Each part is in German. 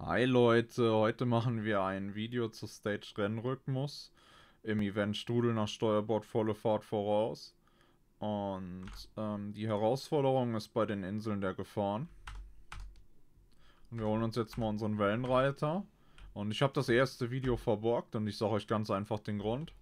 Hi Leute, heute machen wir ein Video zur Stage Rennrhythmus im Event Strudel nach Steuerbord volle Fahrt voraus. Und ähm, die Herausforderung ist bei den Inseln der Gefahren. Und wir holen uns jetzt mal unseren Wellenreiter. Und ich habe das erste Video verborgt und ich sage euch ganz einfach den Grund.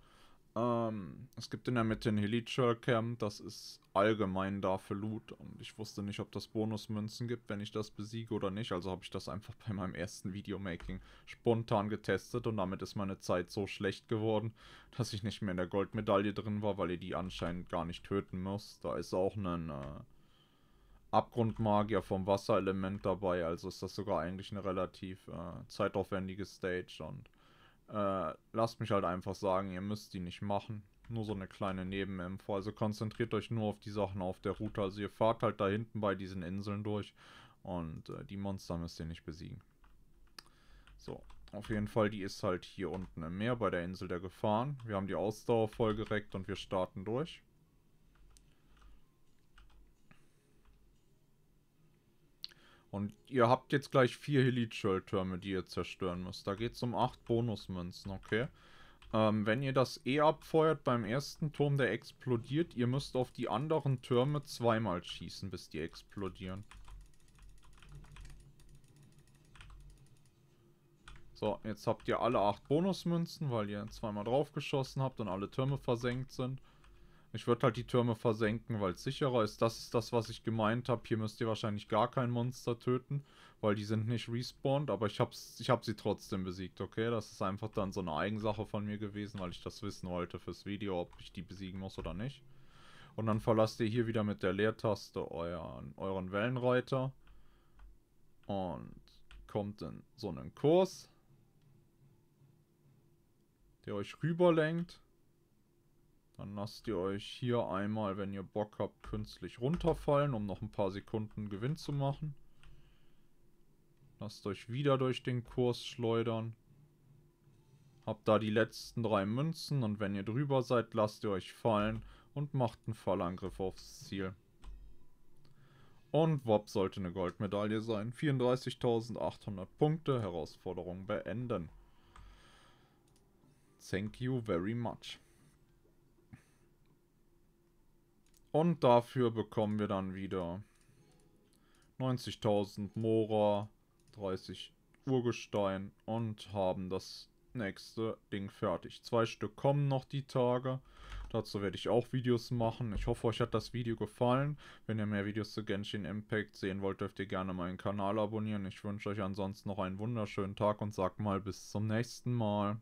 Ähm, es gibt in der Mitte ein Helichal Camp, das ist allgemein da für Loot und ich wusste nicht, ob das Bonusmünzen gibt, wenn ich das besiege oder nicht, also habe ich das einfach bei meinem ersten Videomaking spontan getestet und damit ist meine Zeit so schlecht geworden, dass ich nicht mehr in der Goldmedaille drin war, weil ihr die anscheinend gar nicht töten müsst. Da ist auch ein äh, Abgrundmagier vom Wasserelement dabei, also ist das sogar eigentlich eine relativ äh, zeitaufwendige Stage und äh, lasst mich halt einfach sagen, ihr müsst die nicht machen. Nur so eine kleine Nebeninfo. Also konzentriert euch nur auf die Sachen auf der Route. Also ihr fahrt halt da hinten bei diesen Inseln durch und äh, die Monster müsst ihr nicht besiegen. So, auf jeden Fall, die ist halt hier unten im Meer bei der Insel der Gefahren. Wir haben die Ausdauer voll gereckt und wir starten durch. Und ihr habt jetzt gleich vier Helitschöll-Türme, die ihr zerstören müsst. Da geht es um acht Bonusmünzen, okay? Ähm, wenn ihr das E abfeuert beim ersten Turm, der explodiert, ihr müsst auf die anderen Türme zweimal schießen, bis die explodieren. So, jetzt habt ihr alle acht Bonusmünzen, weil ihr zweimal drauf geschossen habt und alle Türme versenkt sind. Ich würde halt die Türme versenken, weil es sicherer ist. Das ist das, was ich gemeint habe. Hier müsst ihr wahrscheinlich gar kein Monster töten, weil die sind nicht respawned. Aber ich habe ich hab sie trotzdem besiegt, okay? Das ist einfach dann so eine Eigensache von mir gewesen, weil ich das wissen wollte fürs Video, ob ich die besiegen muss oder nicht. Und dann verlasst ihr hier wieder mit der Leertaste euren, euren Wellenreiter. Und kommt in so einen Kurs, der euch rüberlenkt. Dann lasst ihr euch hier einmal, wenn ihr Bock habt, künstlich runterfallen, um noch ein paar Sekunden Gewinn zu machen. Lasst euch wieder durch den Kurs schleudern. Habt da die letzten drei Münzen und wenn ihr drüber seid, lasst ihr euch fallen und macht einen Fallangriff aufs Ziel. Und Wob sollte eine Goldmedaille sein. 34.800 Punkte, Herausforderung beenden. Thank you very much. Und dafür bekommen wir dann wieder 90.000 Mora, 30 Urgestein und haben das nächste Ding fertig. Zwei Stück kommen noch die Tage. Dazu werde ich auch Videos machen. Ich hoffe, euch hat das Video gefallen. Wenn ihr mehr Videos zu Genshin Impact sehen wollt, dürft ihr gerne meinen Kanal abonnieren. Ich wünsche euch ansonsten noch einen wunderschönen Tag und sag mal bis zum nächsten Mal.